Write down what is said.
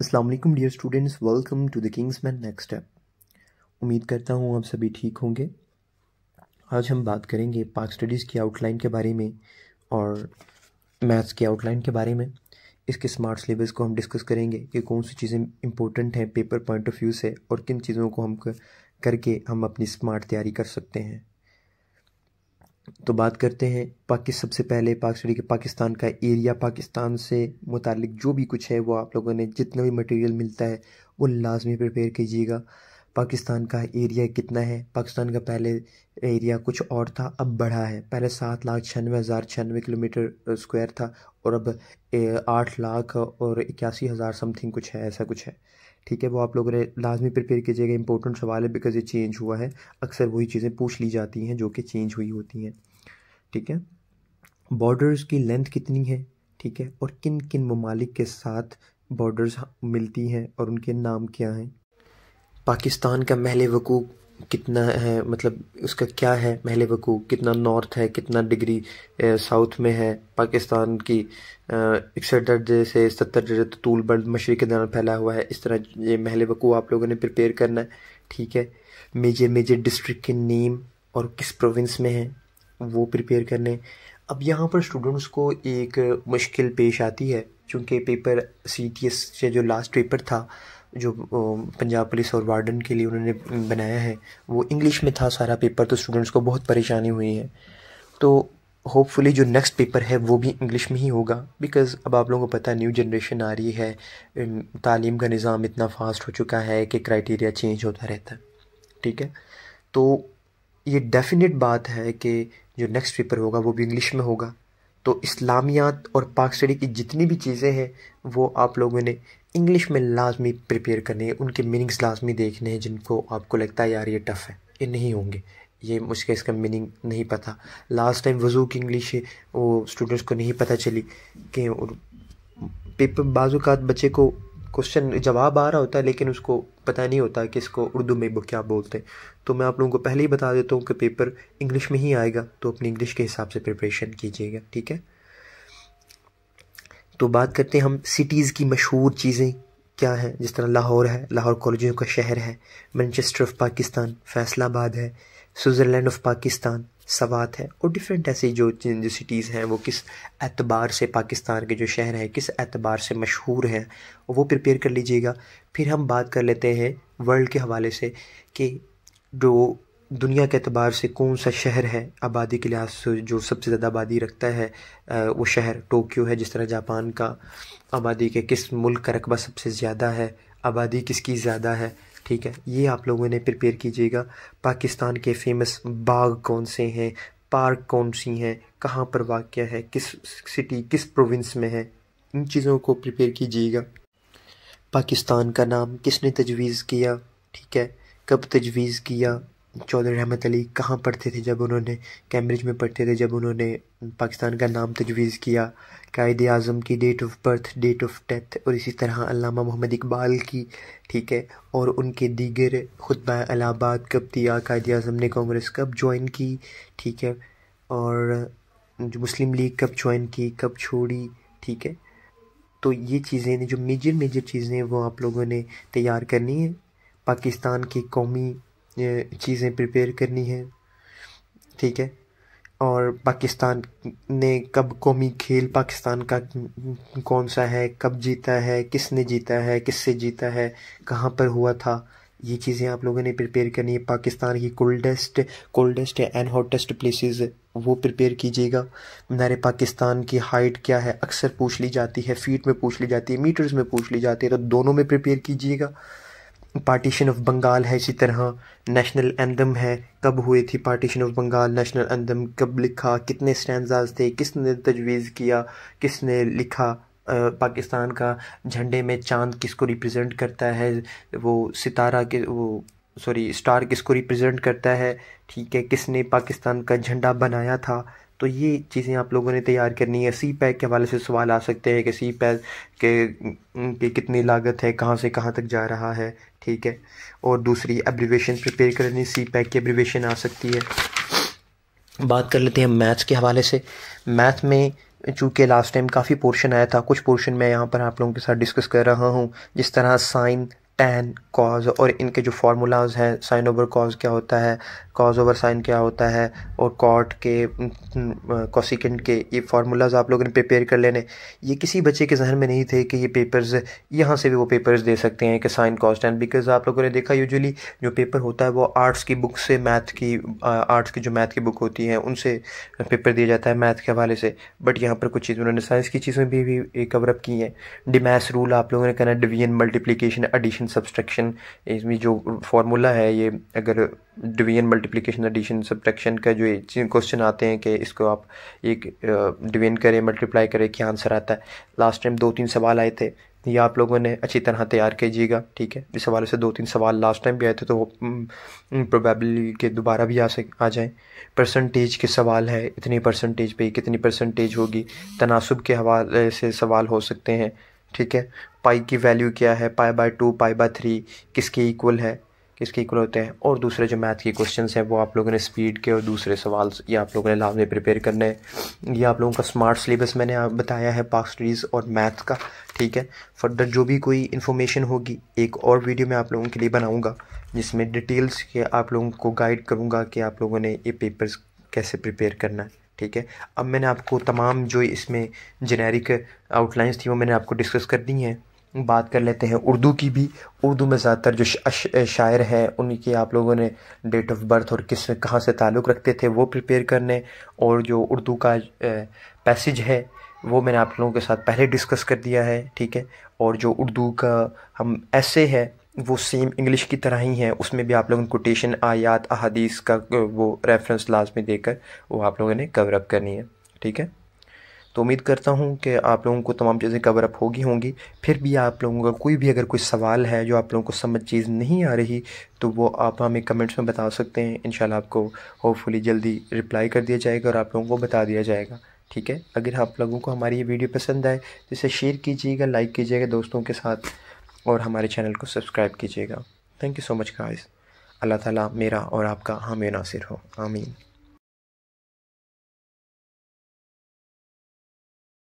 Aslam dear students welcome to the kings man next step उम्मीद करता हूँ आप सभी ठीक होंगे आज हम बात करेंगे पाक स्टडीज़ की आउटलाइन के बारे में और मैथ्स की आउटलाइन के बारे में इसके स्मार्ट सिलेबस को हम डिस्कस करेंगे कि कौन सी चीज़ें इंपॉर्टेंट हैं पेपर पॉइंट ऑफ व्यू से और किन चीज़ों को हम करके हम अपनी स्मार्ट तैयारी कर सकते हैं तो बात करते हैं पाकि सबसे पहले पाक स्टडी के पाकिस्तान का एरिया पाकिस्तान से मुतलिक जो भी कुछ है वो आप लोगों ने जितना भी मटेरियल मिलता है वो लाजमी प्रिपेयर कीजिएगा पाकिस्तान का एरिया कितना है पाकिस्तान का पहले एरिया कुछ और था अब बढ़ा है पहले सात लाख छियानवे हज़ार छियानवे किलोमीटर स्क्वायर था और अब आठ लाख और इक्यासी हज़ार समथिंग कुछ है ऐसा कुछ है ठीक है वो आप लोग लाजमी प्रिपेयर कीजिएगा इंपॉर्टेंट सवाल है बिकॉज ये चेंज हुआ है अक्सर वही चीज़ें पूछ ली जाती हैं जो कि चेंज हुई होती हैं ठीक है बॉर्डर्स की लेंथ कितनी है ठीक है और किन किन ममालिक के साथ बॉर्डर्स मिलती हैं और उनके नाम क्या हैं पाकिस्तान का महल वकूक कितना है मतलब उसका क्या है महल वकू कितना नॉर्थ है कितना डिग्री साउथ में है पाकिस्तान की इकसठ दर्जे से सत्तर दर्जे तो तूल बर्द मशरक़ के दौरान फैला हुआ है इस तरह ये महल वकू आप लोगों ने प्रिपेयर करना है ठीक है मेजर मेजर डिस्ट्रिक्ट के नेम और किस प्रोविंस में है वो प्रिपेयर करने अब यहाँ पर स्टूडेंट्स को एक मुश्किल पेश आती है चूँकि पेपर सी टी एस से जो लास्ट पेपर था जो पंजाब पुलिस और वार्डन के लिए उन्होंने बनाया है वो इंग्लिश में था सारा पेपर तो स्टूडेंट्स को बहुत परेशानी हुई है तो होपफुली जो नेक्स्ट पेपर है वो भी इंग्लिश में ही होगा बिकॉज़ अब आप लोगों को पता है न्यू जनरेशन आ रही है तालीम का निज़ाम इतना फास्ट हो चुका है कि क्राइटेरिया चेंज होता रहता है ठीक है तो ये डेफिनेट बात है कि जो नेक्स्ट पेपर होगा वो भी इंग्लिश में होगा तो इस्लामियात और पाक स्टडी की जितनी भी चीज़ें हैं वो आप लोगों ने इंग्लिश में लाजमी प्रिपेयर करनी है उनके मीनिंग्स लाजमी देखने हैं जिनको आपको लगता है यार ये टफ़ है ये नहीं होंगे ये मुझके इसका मीनिंग नहीं पता लास्ट टाइम वज़ू की इंग्लिश वो स्टूडेंट्स को नहीं पता चली कि पेपर बाजूक बच्चे को क्वेश्चन जवाब आ रहा होता है लेकिन उसको पता नहीं होता कि इसको उर्दू में वो क्या बोलते हैं तो मैं आप लोगों को पहले ही बता देता हूँ कि पेपर इंग्लिश में ही आएगा तो अपनी इंग्लिश के हिसाब से प्रिपरेशन कीजिएगा ठीक है तो बात करते हैं हम सिटीज़ की मशहूर चीज़ें क्या हैं जिस तरह लाहौर है लाहौर कॉलेजों का शहर है मैनचेस्टर ऑफ पाकिस्तान फैसलाबाद है स्विट्ज़रलैंड ऑफ पाकिस्तान सवात है और डिफरेंट ऐसी जो जो सिटीज़ हैं वो किस एतबार से पाकिस्तान के जो शहर हैं किस एतबार से मशहूर हैं वो प्रिपेयर कर लीजिएगा फिर हम बात कर लेते हैं वर्ल्ड के हवाले से कि जो दुनिया के अतबार से कौन सा शहर है आबादी के लिहाज से जो सबसे ज़्यादा आबादी रखता है वो शहर टोक्यो है जिस तरह जापान का आबादी के किस मुल्क का रकबा सबसे ज़्यादा है आबादी किसकी ज़्यादा है ठीक है ये आप लोगों ने प्रिपेयर कीजिएगा पाकिस्तान के फेमस बाग कौन से हैं पार्क कौन सी हैं कहाँ पर वाक़ है किस सिटी किस प्रोविंस में है इन चीज़ों को प्रिपेयर कीजिएगा पाकिस्तान का नाम किसने तजवीज़ किया ठीक है कब तजवीज़ किया चौधरी रहमत अली कहाँ पढ़ते थे जब उन्होंने कैम्ब्रिज में पढ़ते थे जब उन्होंने पाकिस्तान का नाम तजवीज़ किया कायद अजम की date of birth date of death और इसी तरह अलामा मोहम्मद इकबाल की ठीक है और उनके दीगर खुतबा अलाहाबाद कब दिया कायद अजम ने कांग्रेस कब ज्वाइन की ठीक है और जो मुस्लिम लीग कब ज्वाइन की कब छोड़ी ठीक है तो ये चीज़ें जो मेजर मेजर चीज़ें वो आप लोगों ने तैयार करनी है पाकिस्तान की कौमी चीज़ें प्रिपेयर करनी है ठीक है और पाकिस्तान ने कब कौमी खेल पाकिस्तान का कौन सा है कब जीता है किसने जीता है किससे जीता है कहाँ पर हुआ था ये चीज़ें आप लोगों ने प्रिपेयर करनी है पाकिस्तान की coldest coldest and hottest places वो प्रिपेयर कीजिएगा मीनार पाकिस्तान की हाइट क्या है अक्सर पूछ ली जाती है फीट में पूछ ली जाती है मीटर्स में पूछ ली जाती है तो दोनों में प्रिपेयर कीजिएगा पार्टीशन ऑफ बंगाल है इसी तरह नेशनल एंदम है कब हुई थी partition of Bengal national anthem कब लिखा कितने स्टैंडाज थे किसने तजवीज़ किया किसने लिखा पाकिस्तान का झंडे में चांद किसको रिप्रेजेंट करता है वो सितारा के वो सॉरी स्टार किसको रिप्रेजेंट करता है ठीक है किसने पाकिस्तान का झंडा बनाया था तो ये चीज़ें आप लोगों ने तैयार करनी है सी पैक के हवाले से सवाल आ सकते हैं कि सी पैक के, के कितनी लागत है कहाँ से कहाँ तक जा रहा है ठीक है और दूसरी एब्रीवेशन प्रिपेयर करनी सी पैक की एब्रीवेशन आ सकती है बात कर लेते हैं मैथ्स के हवाले से मैथ में चूँकि लास्ट टाइम काफ़ी पोर्शन आया था कुछ पोर्शन मैं यहाँ पर आप लोगों के साथ डिस्कस कर रहा हूँ जिस तरह साइन टैन कॉज और इनके जो फार्मूलाज हैं साइन ओवर कॉज क्या होता है कॉज ओवर साइन क्या होता है और कॉट के कॉसिकेंट हम्म, के ये फार्मूलाज आप लोगों ने प्रिपेयर कर लेने ये किसी बच्चे के जहन में नहीं थे कि ये पेपर्स यहाँ से भी वो पेपर्स दे सकते हैं कि साइन कॉज टैन बिकॉज आप लोगों ने देखा यूजली जो पेपर होता है वो आर्ट्स की बुक से मैथ की आर्ट्स की जो मैथ की बुक होती है उनसे पेपर दिया जाता है मैथ के हवाले से बट यहाँ पर कुछ चीज़ उन्होंने साइंस की चीज़ें भी, भी कवरअप की हैं डिमैस रूल आप लोगों ने कहना division multiplication addition addition subtraction इसमें जो फार्मूला है ये अगर डिवीजन मल्टीप्लिकेशन एडिशन सब्ट्रैक्शन का जो क्वेश्चन आते हैं कि इसको आप एक डिवीजन करें मल्टीप्लाई करें क्या आंसर आता है लास्ट टाइम दो तीन सवाल आए थे ये आप लोगों ने अच्छी तरह तैयार कीजिएगा ठीक है इस हवाले से दो तीन सवाल लास्ट टाइम भी आए थे तो प्रोबेबली के दोबारा भी आ सक आ जाएं परसेंटेज के सवाल है इतनी परसेंटेज पे कितनी परसेंटेज होगी तनासब के हवाले से सवाल हो सकते हैं ठीक है पाई की वैल्यू क्या है pi by two pi by three किसके इक्वल है किसके इक्वल होते हैं और दूसरे जो मैथ के क्वेश्चंस हैं वो आप लोगों ने स्पीड के और दूसरे सवाल ये आप लोगों ने लाभ में प्रिपेयर करने हैं ये आप लोगों का स्मार्ट सिलेबस मैंने बताया है पाक स्टडीज़ और मैथ का ठीक है फर्दर जो भी कोई इन्फॉर्मेशन होगी एक और वीडियो मैं आप लोगों के लिए बनाऊँगा जिसमें डिटेल्स के आप लोगों को गाइड करूँगा कि आप लोगों ने ये पेपर्स कैसे प्रिपेयर करना है ठीक है अब मैंने आपको तमाम जो इसमें जेनेरिक आउटलाइंस थी वो मैंने आपको डिस्कस कर दी हैं बात कर लेते हैं उर्दू की भी उर्दू में ज़्यादातर जो शायर हैं उनकी आप लोगों ने डेट ऑफ बर्थ और किस कहाँ से ताल्लुक़ रखते थे वो प्रिपेयर करने और जो उर्दू का पैसेज है वो मैंने आप लोगों के साथ पहले डिस्कस कर दिया है ठीक है और जो उर्दू का हम ऐसे है वो सेम इंग्लिश की तरह ही है उसमें भी आप लोगों ने कोटेशन आयात अहादीस का वो रेफरेंस लाजमी देकर वो आप लोगों ने कवरअप करनी है ठीक है तो उम्मीद करता हूँ कि आप लोगों को तमाम चीज़ें कवर अप होगी होंगी फिर भी आप लोगों का कोई भी अगर कोई सवाल है जो आप लोगों को समझ चीज़ नहीं आ रही तो वो आप हमें कमेंट्स में बता सकते हैं इन आपको होपफुली जल्दी रिप्लाई कर दिया जाएगा और आप लोगों को बता दिया जाएगा ठीक है अगर आप लोगों को हमारी ये वीडियो पसंद आए तो इसे शेयर कीजिएगा लाइक कीजिएगा दोस्तों के साथ और हमारे चैनल को सब्सक्राइब कीजिएगा thank you so much guys अल्लाह ताला मेरा और आपका हामी नासिर हो आमीन